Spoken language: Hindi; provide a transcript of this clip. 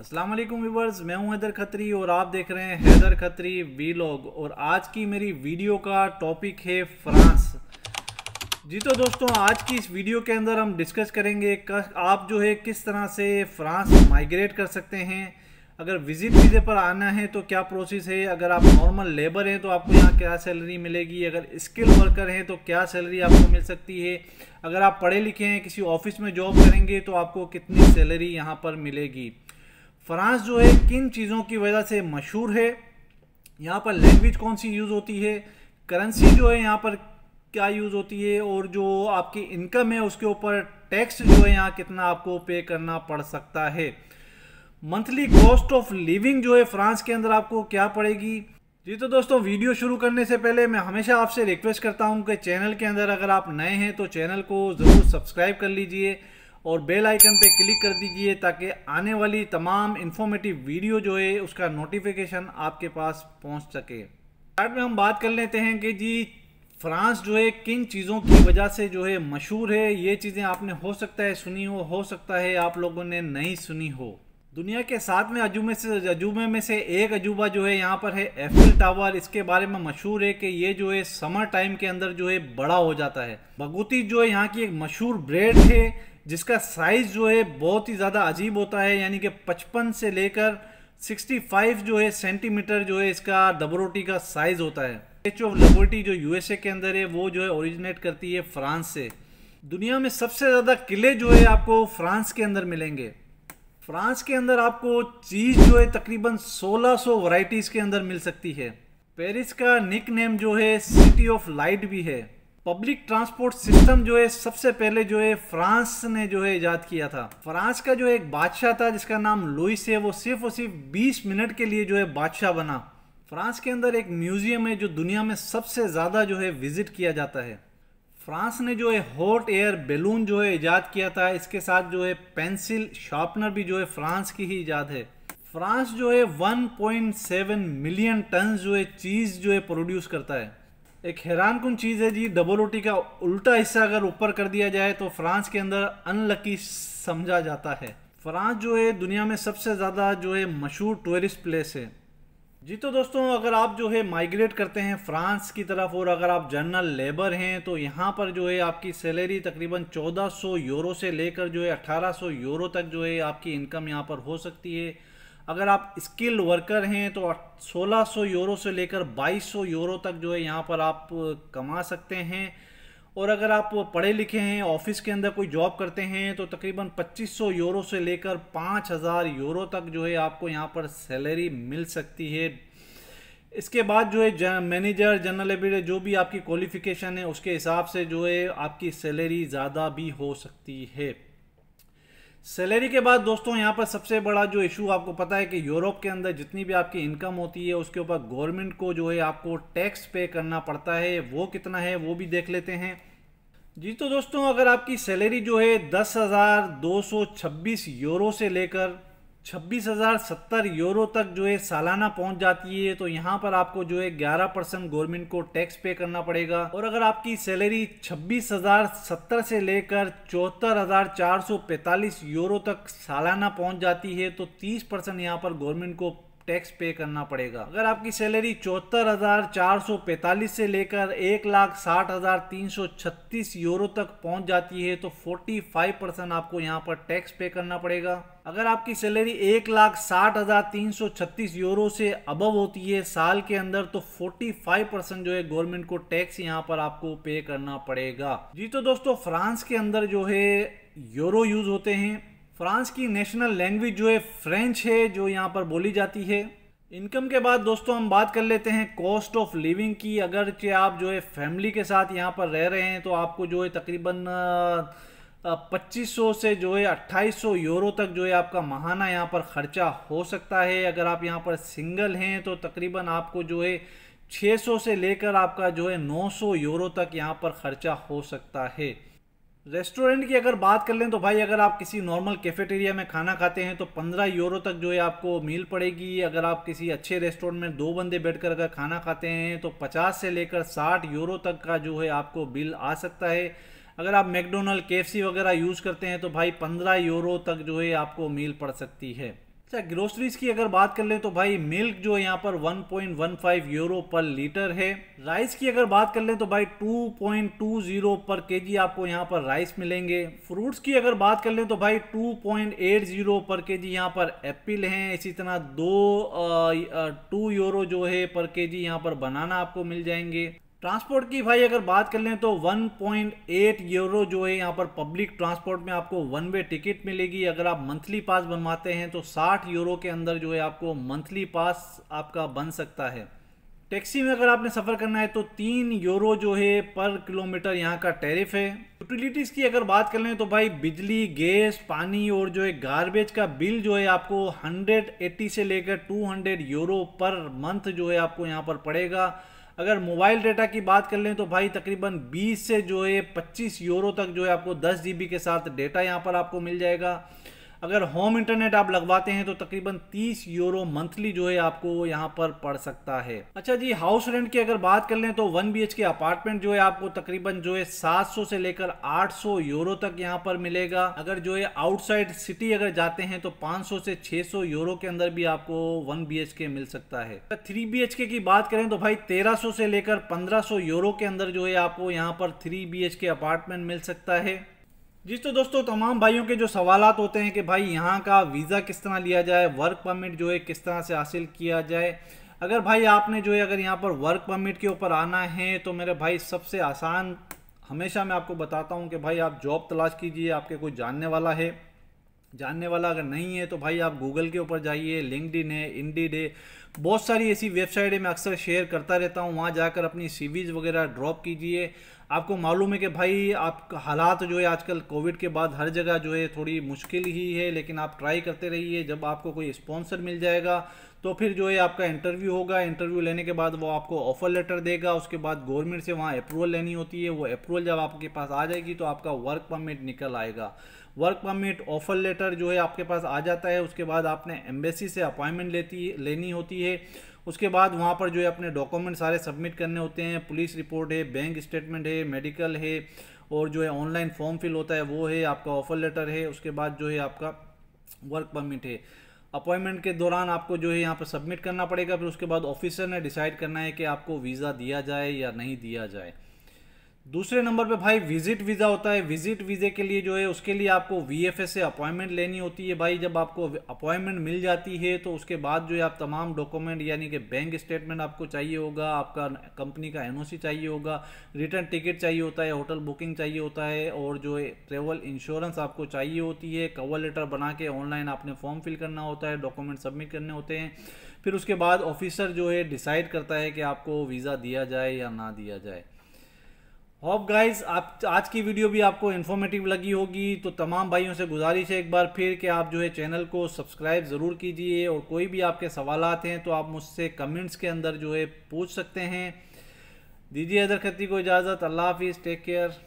असलम व्यूवर्स मैं हूं हैदर खत्री और आप देख रहे हैं हैदर खत्री वीलॉग और आज की मेरी वीडियो का टॉपिक है फ्रांस जी तो दोस्तों आज की इस वीडियो के अंदर हम डिस्कस करेंगे आप जो है किस तरह से फ्रांस माइग्रेट कर सकते हैं अगर विजिट वीज़े पर आना है तो क्या प्रोसेस है अगर आप नॉर्मल लेबर हैं तो आपको यहाँ क्या सैलरी मिलेगी अगर स्किल वर्कर हैं तो क्या सैलरी आपको मिल सकती है अगर आप पढ़े लिखे हैं किसी ऑफिस में जॉब करेंगे तो आपको कितनी सैलरी यहाँ पर मिलेगी फ्रांस जो है किन चीज़ों की वजह से मशहूर है यहाँ पर लैंग्वेज कौन सी यूज़ होती है करेंसी जो है यहाँ पर क्या यूज़ होती है और जो आपकी इनकम है उसके ऊपर टैक्स जो है यहाँ कितना आपको पे करना पड़ सकता है मंथली कॉस्ट ऑफ लिविंग जो है फ्रांस के अंदर आपको क्या पड़ेगी जी तो दोस्तों वीडियो शुरू करने से पहले मैं हमेशा आपसे रिक्वेस्ट करता हूँ कि चैनल के अंदर अगर आप नए हैं तो चैनल को ज़रूर सब्सक्राइब कर लीजिए और बेल आइकन पे क्लिक कर दीजिए ताकि आने वाली तमाम इन्फॉर्मेटिव वीडियो जो है उसका नोटिफिकेशन आपके पास पहुंच सके स्टार्ट में हम बात कर लेते हैं कि जी फ्रांस जो है किन चीज़ों की वजह से जो है मशहूर है ये चीज़ें आपने हो सकता है सुनी हो हो सकता है आप लोगों ने नहीं सुनी हो दुनिया के साथ में अजूबे से अजूबे में से एक अजूबा जो है यहाँ पर है एफिल टावर इसके बारे में मशहूर है कि ये जो है समर टाइम के अंदर जो है बड़ा हो जाता है बगुती जो है यहाँ की एक मशहूर ब्रेड है जिसका साइज़ जो है बहुत ही ज़्यादा अजीब होता है यानी कि 55 से लेकर 65 जो है सेंटीमीटर जो है इसका दबरोटी का साइज़ होता है एच ऑफ लिबर्टी जो यूएसए के अंदर है वो जो है ओरिजिनेट करती है फ्रांस से दुनिया में सबसे ज़्यादा किले जो है आपको फ्रांस के अंदर मिलेंगे फ्रांस के अंदर आपको चीज़ जो है तकरीबन 1600 सौ वराइटीज़ के अंदर मिल सकती है पेरिस का निक नेम जो है सिटी ऑफ लाइट भी है पब्लिक ट्रांसपोर्ट सिस्टम जो है सबसे पहले जो है फ्रांस ने जो है ईजाद किया था फ्रांस का जो एक बादशाह था जिसका नाम लुइस है वो सिर्फ और सिर्फ 20 मिनट के लिए जो है बादशाह बना फ्रांस के अंदर एक म्यूजियम है जो दुनिया में सबसे ज़्यादा जो है विजिट किया जाता है फ्रांस ने जो है हॉट एयर बेलून जो है ईजाद किया था इसके साथ जो है पेंसिल शार्पनर भी जो है फ्रांस की ही ईजाद है फ्रांस जो है 1.7 मिलियन टन जो है चीज़ जो है प्रोड्यूस करता है एक हैरान कन चीज़ है जी डबल रोटी का उल्टा हिस्सा अगर ऊपर कर दिया जाए तो फ्रांस के अंदर अनलकी समझा जाता है फ्रांस जो है दुनिया में सबसे ज़्यादा जो है मशहूर टूरिस्ट प्लेस है जी तो दोस्तों अगर आप जो है माइग्रेट करते हैं फ्रांस की तरफ और अगर आप जर्नल लेबर हैं तो यहाँ पर जो है आपकी सैलरी तकरीबन 1400 यूरो से लेकर जो है 1800 यूरो तक जो है आपकी इनकम यहाँ पर हो सकती है अगर आप स्किल्ड वर्कर हैं तो 1600 यूरो से लेकर 2200 यूरो तक जो है यहाँ पर आप कमा सकते हैं और अगर आप पढ़े लिखे हैं ऑफिस के अंदर कोई जॉब करते हैं तो तकरीबन 2500 यूरो से लेकर 5000 यूरो तक जो है आपको यहाँ पर सैलरी मिल सकती है इसके बाद जो है मैनेजर जनरल लेबर जो भी आपकी क्वालिफ़िकेशन है उसके हिसाब से जो है आपकी सैलरी ज़्यादा भी हो सकती है सैलरी के बाद दोस्तों यहाँ पर सबसे बड़ा जो इशू आपको पता है कि यूरोप के अंदर जितनी भी आपकी इनकम होती है उसके ऊपर गवर्नमेंट को जो है आपको टैक्स पे करना पड़ता है वो कितना है वो भी देख लेते हैं जी तो दोस्तों अगर आपकी सैलरी जो है दस हज़ार दो सौ छब्बीस यूरो से लेकर छब्बीस हज़ार सत्तर यूरो तक जो है सालाना पहुंच जाती है तो यहाँ पर आपको जो है ग्यारह परसेंट गवर्नमेंट को टैक्स पे करना पड़ेगा और अगर आपकी सैलरी छब्बीस हज़ार सत्तर से लेकर चौहत्तर हज़ार चार सौ पैंतालीस यूरो तक सालाना पहुंच जाती है तो तीस परसेंट यहाँ पर गवर्नमेंट को टैक्स पे करना पड़ेगा अगर आपकी सैलरी चौहत्तर हजार चार सौ से लेकर एक लाख साठ हजार यूरो तक पहुंच जाती है तो 45 परसेंट आपको यहाँ पर टैक्स पे करना पड़ेगा अगर आपकी सैलरी एक लाख साठ हजार तीन सौ छत्तीस यूरो से अबव होती है साल के अंदर तो फोर्टी फाइव परसेंट जो है गवर्नमेंट को टैक्स यहाँ पर आपको पे करना पड़ेगा जी तो दोस्तों फ्रांस के अंदर जो है यूरो यूज होते हैं फ्रांस की नेशनल लैंग्वेज जो है फ्रेंच है जो यहाँ पर बोली जाती है इनकम के बाद दोस्तों हम बात कर लेते हैं कॉस्ट ऑफ लिविंग की अगर अगरचे आप जो है फैमिली के साथ यहाँ पर रह रहे हैं तो आपको जो है तकरीबन 2500 से जो है 2800 यूरो तक जो है आपका महाना यहाँ पर ख़र्चा हो सकता है अगर आप यहाँ पर सिंगल हैं तो तकरीबन आपको जो है 600 से लेकर आपका जो है 900 यूरो तक यहाँ पर ख़र्चा हो सकता है रेस्टोरेंट की अगर बात कर लें तो भाई अगर आप किसी नॉर्मल कैफेटेरिया में खाना खाते हैं तो 15 यूरो तक जो है आपको मील पड़ेगी अगर आप किसी अच्छे रेस्टोरेंट में दो बंदे बैठकर अगर खाना खाते हैं तो 50 से लेकर 60 यूरो तक का जो है आपको बिल आ सकता है अगर आप मैकडोनल्ड के वगैरह यूज़ करते हैं तो भाई पंद्रह यूरो तक जो है आपको मील पड़ सकती है अच्छा ग्रोसरीज की अगर बात कर लें तो भाई मिल्क जो यहाँ पर 1.15 यूरो पर लीटर है राइस की अगर बात कर लें तो भाई 2.20 पर केजी आपको यहाँ पर राइस मिलेंगे फ्रूट्स की अगर बात कर लें तो भाई 2.80 पर केजी यहाँ पर एप्पल हैं इसी तरह दो टू यूरो जो है पर केजी यहाँ पर बनाना आपको मिल जाएंगे ट्रांसपोर्ट की भाई अगर बात कर लें तो 1.8 यूरो जो है यहाँ पर पब्लिक ट्रांसपोर्ट में आपको वन वे टिकट मिलेगी अगर आप मंथली पास बनवाते हैं तो 60 यूरो के अंदर जो है आपको मंथली पास आपका बन सकता है टैक्सी में अगर आपने सफ़र करना है तो तीन यूरो जो है पर किलोमीटर यहाँ का टैरिफ है यूटिलिटीज़ की अगर बात कर लें तो भाई बिजली गैस पानी और जो है गार्बेज का बिल जो है आपको 180 से लेकर 200 यूरो पर मंथ जो है आपको यहाँ पर पड़ेगा अगर मोबाइल डेटा की बात कर लें तो भाई तकरीबन 20 से जो है 25 यूरो तक जो है आपको 10 जीबी के साथ डेटा यहाँ पर आपको मिल जाएगा अगर होम इंटरनेट आप लगवाते हैं तो तकरीबन 30 यूरो मंथली जो है आपको यहाँ पर पड़ सकता है अच्छा जी हाउस रेंट की अगर बात कर लें तो वन बी के अपार्टमेंट जो है आपको तकरीबन जो है 700 से लेकर 800 यूरो तक यहाँ पर मिलेगा अगर जो है आउटसाइड सिटी अगर जाते हैं तो 500 से 600 यूरो के अंदर भी आपको वन बी मिल सकता है अगर थ्री बी की बात करें तो भाई तेरह से लेकर पंद्रह यूरो के अंदर जो है आपको यहाँ पर थ्री बी अपार्टमेंट मिल सकता है जी तो दोस्तों तमाम भाइयों के जो सवाल होते हैं कि भाई यहाँ का वीज़ा किस तरह लिया जाए वर्क परमिट जो है किस तरह से हासिल किया जाए अगर भाई आपने जो है अगर यहाँ पर वर्क परमिट के ऊपर आना है तो मेरे भाई सबसे आसान हमेशा मैं आपको बताता हूँ कि भाई आप जॉब तलाश कीजिए आपके कोई जानने वाला है जानने वाला अगर नहीं है तो भाई आप गूगल के ऊपर जाइए लिंकड है इंडीड है बहुत सारी ऐसी वेबसाइट है मैं अक्सर शेयर करता रहता हूँ वहाँ जाकर अपनी सीवीज वगैरह ड्रॉप कीजिए आपको मालूम है कि भाई आप हालात जो है आजकल कोविड के बाद हर जगह जो है थोड़ी मुश्किल ही है लेकिन आप ट्राई करते रहिए जब आपको कोई स्पॉन्सर मिल जाएगा तो फिर जो है आपका इंटरव्यू होगा इंटरव्यू लेने के बाद वो आपको ऑफर लेटर देगा उसके बाद गवर्नमेंट से वहाँ अप्रूवल लेनी होती है वो अप्रूवल जब आपके पास आ जाएगी तो आपका वर्क परमिट निकल आएगा वर्क परमिट ऑफर लेटर जो है आपके पास आ जाता है उसके बाद आपने एम्बेसी से अपॉइंटमेंट लेती लेनी होती है चाहिए उसके बाद वहाँ पर जो है अपने डॉक्यूमेंट सारे सबमिट करने होते हैं पुलिस रिपोर्ट है बैंक स्टेटमेंट है मेडिकल है और जो है ऑनलाइन फॉर्म फिल होता है वो है आपका ऑफर लेटर है उसके बाद जो है आपका वर्क परमिट है अपॉइंटमेंट के दौरान आपको जो है यहाँ पर सबमिट करना पड़ेगा फिर उसके बाद ऑफिसर ने डिसाइड करना है कि आपको वीज़ा दिया जाए या नहीं दिया जाए दूसरे नंबर पे भाई विजिट वीज़ा होता है विजिट वीज़े के लिए जो है उसके लिए आपको वी से अपॉइंटमेंट लेनी होती है भाई जब आपको अपॉइंटमेंट मिल जाती है तो उसके बाद जो है आप तमाम डॉक्यूमेंट यानी कि बैंक स्टेटमेंट आपको चाहिए होगा आपका कंपनी का एन चाहिए होगा रिटर्न टिकट चाहिए होता है होटल बुकिंग चाहिए होता है और जो है ट्रेवल इंश्योरेंस आपको चाहिए होती है कवर लेटर बना के ऑनलाइन आपने फॉर्म फिल करना होता है डॉक्यूमेंट सबमिट करने होते हैं फिर उसके बाद ऑफिसर जो है डिसाइड करता है कि आपको वीज़ा दिया जाए या ना दिया जाए होप गाइज आप आज की वीडियो भी आपको इन्फॉर्मेटिव लगी होगी तो तमाम भाइयों से गुजारिश है एक बार फिर कि आप जो है चैनल को सब्सक्राइब ज़रूर कीजिए और कोई भी आपके सवाल हैं तो आप मुझसे कमेंट्स के अंदर जो है पूछ सकते हैं दीजिए अदर खती को इजाज़त अल्लाह हाफिज़ टेक केयर